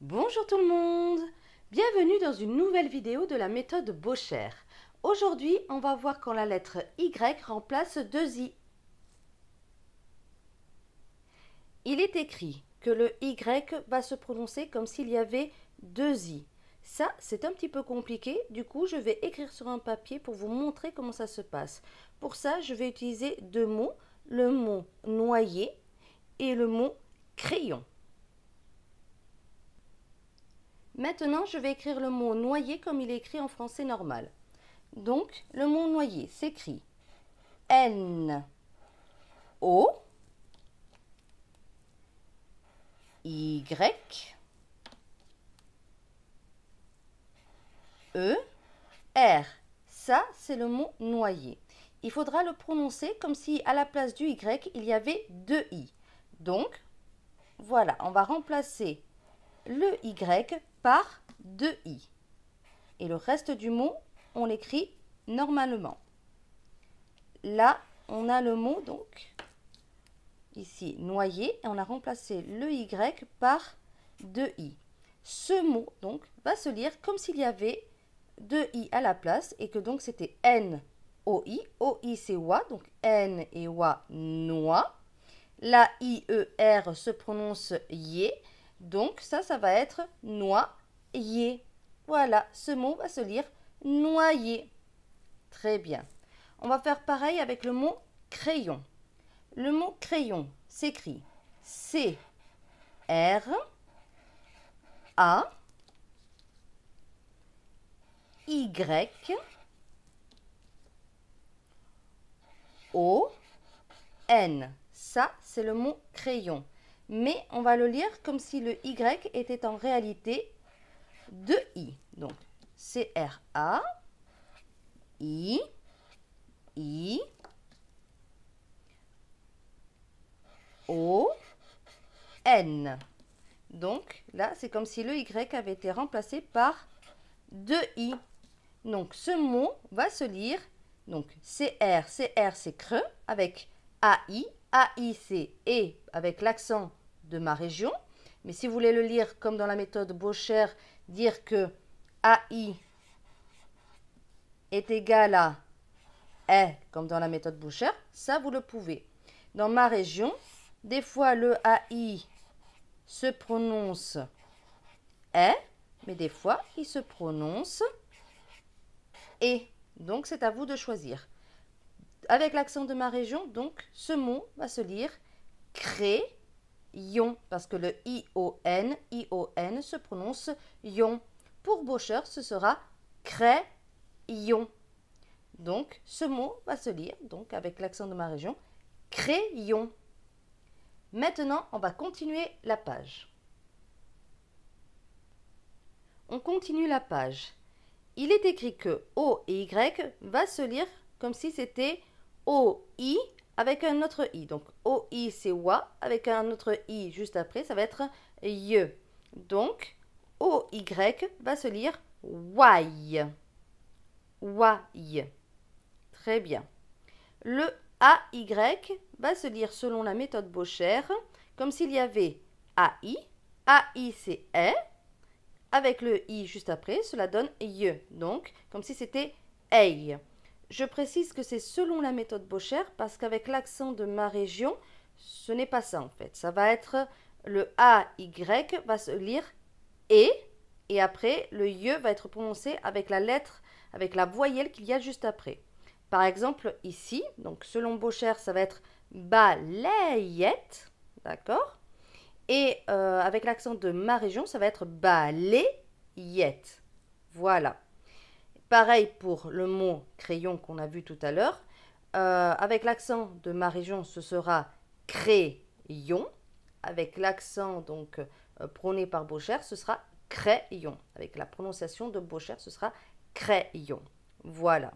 Bonjour tout le monde Bienvenue dans une nouvelle vidéo de la méthode Bocher. Aujourd'hui, on va voir quand la lettre Y remplace deux I. Il est écrit que le Y va se prononcer comme s'il y avait deux I. Ça, c'est un petit peu compliqué, du coup je vais écrire sur un papier pour vous montrer comment ça se passe. Pour ça, je vais utiliser deux mots, le mot noyer et le mot crayon. Maintenant, je vais écrire le mot noyer comme il est écrit en français normal. Donc, le mot noyer s'écrit N O Y E R. Ça, c'est le mot noyer. Il faudra le prononcer comme si à la place du Y, il y avait deux I. Donc, voilà, on va remplacer le Y par i. Et le reste du mot, on l'écrit normalement. Là, on a le mot donc ici noyé et on a remplacé le y par 2 i. Ce mot donc va se lire comme s'il y avait deux i à la place et que donc c'était n o i O-i, c'est WA, donc N et WA noix. La i-e-r se prononce yé. donc ça, ça va être noix voilà, ce mot va se lire noyer. Très bien. On va faire pareil avec le mot crayon. Le mot crayon s'écrit C R A Y O N. Ça, c'est le mot crayon. Mais on va le lire comme si le Y était en réalité de I. Donc, C-R-A, I, I, O, N. Donc, là, c'est comme si le Y avait été remplacé par deux I. Donc, ce mot va se lire, donc, C-R, C-R, c'est creux, avec A-I. A-I, c'est E, avec l'accent de ma région, mais si vous voulez le lire comme dans la méthode Boucher, dire que AI est égal à E, comme dans la méthode Boucher, ça vous le pouvez. Dans ma région, des fois le AI se prononce E, mais des fois il se prononce E. Donc c'est à vous de choisir. Avec l'accent de ma région, donc ce mot va se lire créer parce que le I-O-N, I-O-N se prononce ion. Pour Bocher, ce sera crayon. Donc, ce mot va se lire, donc avec l'accent de ma région, crayon. Maintenant, on va continuer la page. On continue la page. Il est écrit que O et Y va se lire comme si c'était O-I avec un autre i. Donc OI c'est wa, avec un autre i juste après, ça va être ye. Donc y va se lire wai. Wai. Très bien. Le y va se lire selon la méthode Bocher comme s'il y avait a i c'est E. Avec le I juste après, cela donne ye. Donc comme si c'était i. Je précise que c'est selon la méthode Bocher parce qu'avec l'accent de ma région, ce n'est pas ça en fait. Ça va être le AY va se lire et et après le IE va être prononcé avec la lettre, avec la voyelle qu'il y a juste après. Par exemple, ici, donc selon Bocher, ça va être balayette, d'accord Et euh, avec l'accent de ma région, ça va être balayette. Voilà. Pareil pour le mot crayon qu'on a vu tout à l'heure. Euh, avec l'accent de ma région, ce sera crayon. Avec l'accent donc euh, prôné par Beauchère, ce sera crayon. Avec la prononciation de Beauchère, ce sera crayon. Voilà.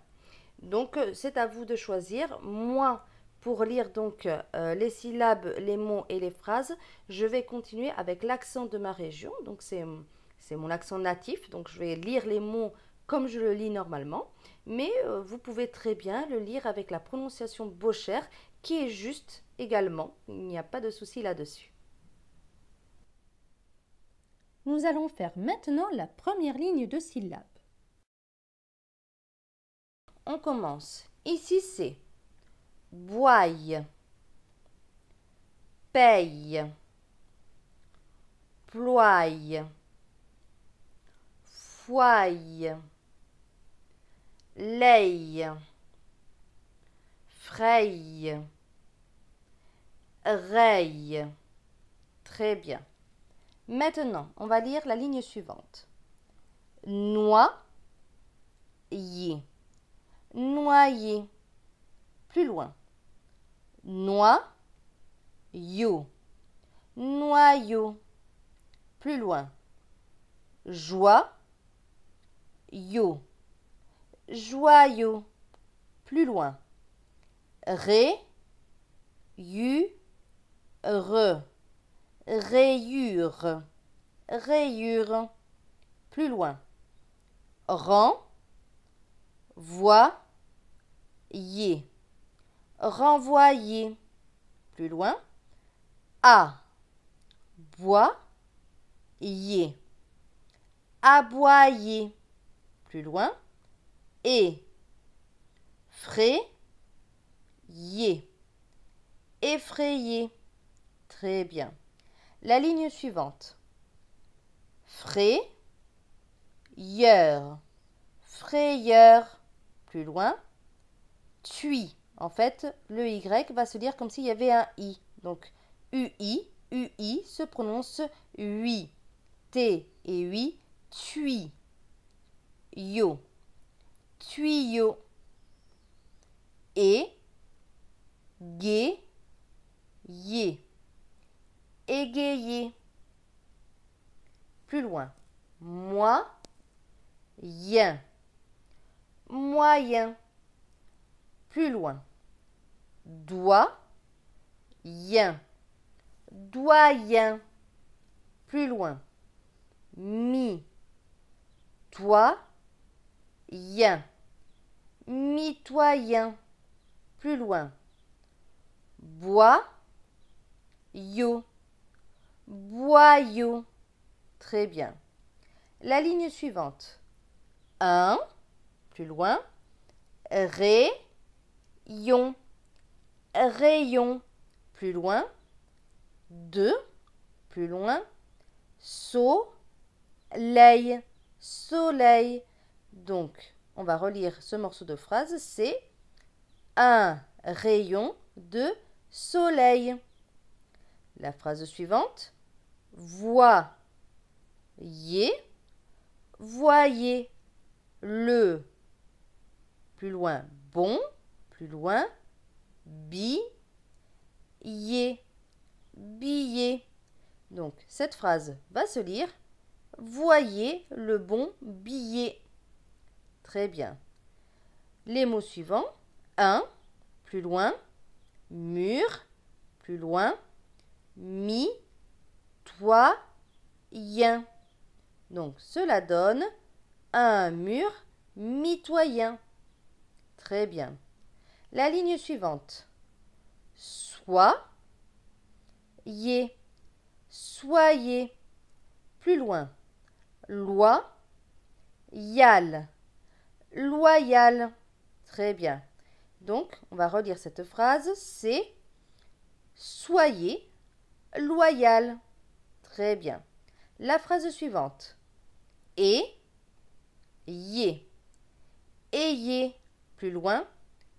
Donc euh, c'est à vous de choisir. Moi, pour lire donc les syllabes, les mots et les phrases, je vais continuer avec l'accent de ma région. Donc c'est mon accent natif. Donc je vais lire les mots comme je le lis normalement, mais euh, vous pouvez très bien le lire avec la prononciation Bocher qui est juste également. Il n'y a pas de souci là-dessus. Nous allons faire maintenant la première ligne de syllabe. On commence. Ici c'est boye, paye, ploye, Foie lei, Frey, Reille. Très bien. Maintenant, on va lire la ligne suivante. yé, noyer. Plus loin. Noyau, noyau. Plus loin. Joie, yo joyau. Plus loin. Ré, u, re. Rayure. Rayure. Plus loin. Rang, voix, yé. Renvoyer. Plus loin. A, bois, yé. Aboyer. Plus loin et effrayé. Effrayé. Très bien. La ligne suivante. Frayeur. Frayeur. Plus loin. Tui. En fait, le Y va se dire comme s'il y avait un I. Donc, UI, UI se prononce UI. T et UI, tui. Yo tuyau et Yé. égayer plus loin moi yen moyen plus loin doigt yen doyen plus loin mi toi yen mitoyen. Plus loin. Bois, yo. Boyau. Très bien. La ligne suivante. Un, plus loin. Ré, yon. Rayon. Plus loin. Deux, plus loin. So, Soleil. Soleil. Donc, on va relire ce morceau de phrase, c'est un rayon de soleil. La phrase suivante, voyez, voyez le, plus loin bon, plus loin billet, billet. Donc cette phrase va se lire, voyez le bon billet. Très bien. Les mots suivants. Un, plus loin, mur, plus loin, mi, toi, yen. Donc cela donne un mur mitoyen. Très bien. La ligne suivante. Soit, yé, soyez. Plus loin. Loi, yal loyal. Très bien. Donc, on va relire cette phrase. C'est soyez loyal. Très bien. La phrase suivante. Et yé. Ayez. Plus loin.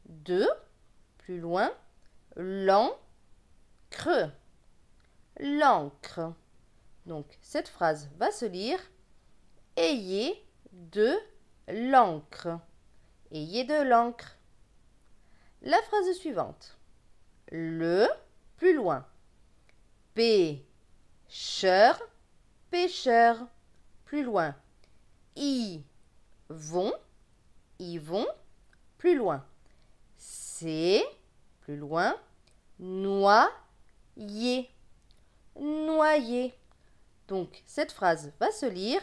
De. Plus loin. L'encre. L'encre. Donc, cette phrase va se lire. Ayez de L'encre. Ayez de l'encre. La phrase suivante. Le plus loin. Pêcheur, pêcheur. Plus loin. I vont, y vont. Plus loin. C'est plus loin. Noyé, noyé. Donc cette phrase va se lire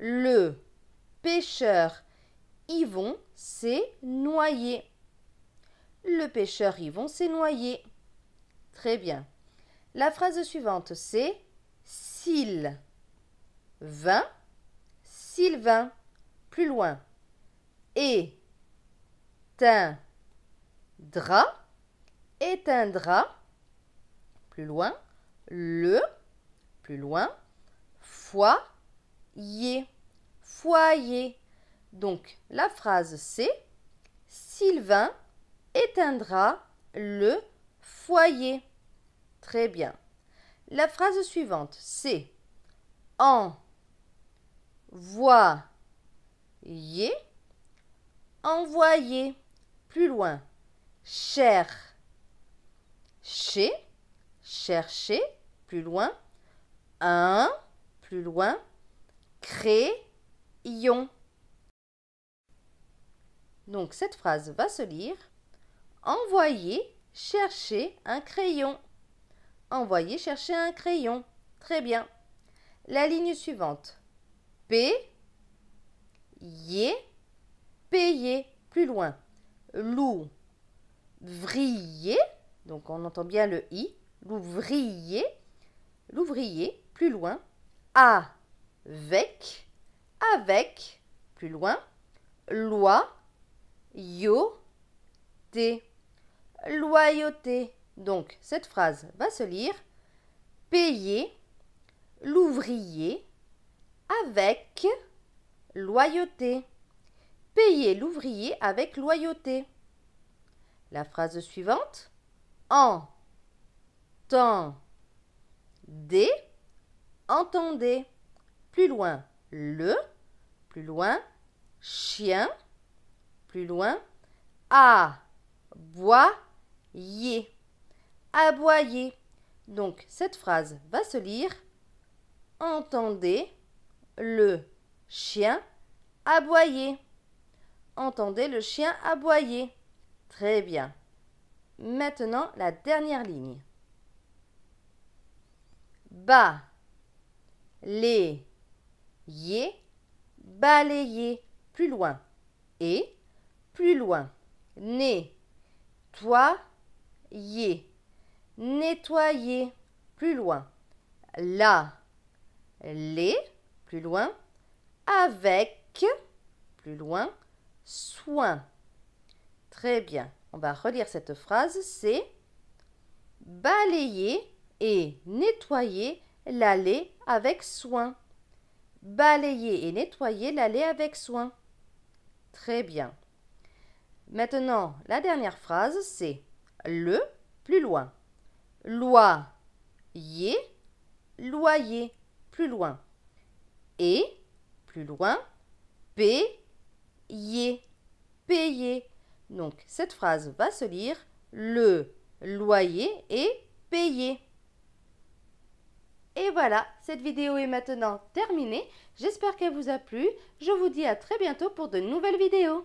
le pêcheur Yvon s'est noyé. Le pêcheur Yvon s'est noyé. Très bien. La phrase suivante, c'est s'il. s'il Sylvain. Plus loin. Et. un Drap. Éteindra. Plus loin. Le. Plus loin. Foyer foyer. Donc la phrase c'est Sylvain éteindra le foyer. Très bien. La phrase suivante c'est en envoyer plus loin cher chez chercher plus loin un plus loin créer donc cette phrase va se lire Envoyez chercher un crayon. Envoyez chercher un crayon. Très bien. La ligne suivante. P payer plus loin. Loup vriller, donc on entend bien le i, l'ouvrier, l'ouvrier plus loin, avec avec, plus loin, loi, yo, Loyauté. Donc, cette phrase va se lire payer l'ouvrier avec loyauté. Payer l'ouvrier avec loyauté. La phrase suivante en temps D entendez plus loin le plus loin, chien, plus loin, aboyer, aboyer. Donc cette phrase va se lire Entendez le chien aboyer. Entendez le chien aboyer. Très bien. Maintenant la dernière ligne. Bas les yé balayer plus loin et plus loin. Nettoyer, toi, nettoyer plus loin. La, les plus loin. Avec plus loin. Soin. Très bien. On va relire cette phrase. C'est balayer et nettoyer l'allée avec soin. Balayer et nettoyer l'allée avec soin. Très bien. Maintenant, la dernière phrase, c'est le plus loin. Loyer, loyer, plus loin. Et, plus loin, payer, payer. Donc, cette phrase va se lire le loyer et payer. Et voilà, cette vidéo est maintenant terminée. J'espère qu'elle vous a plu. Je vous dis à très bientôt pour de nouvelles vidéos.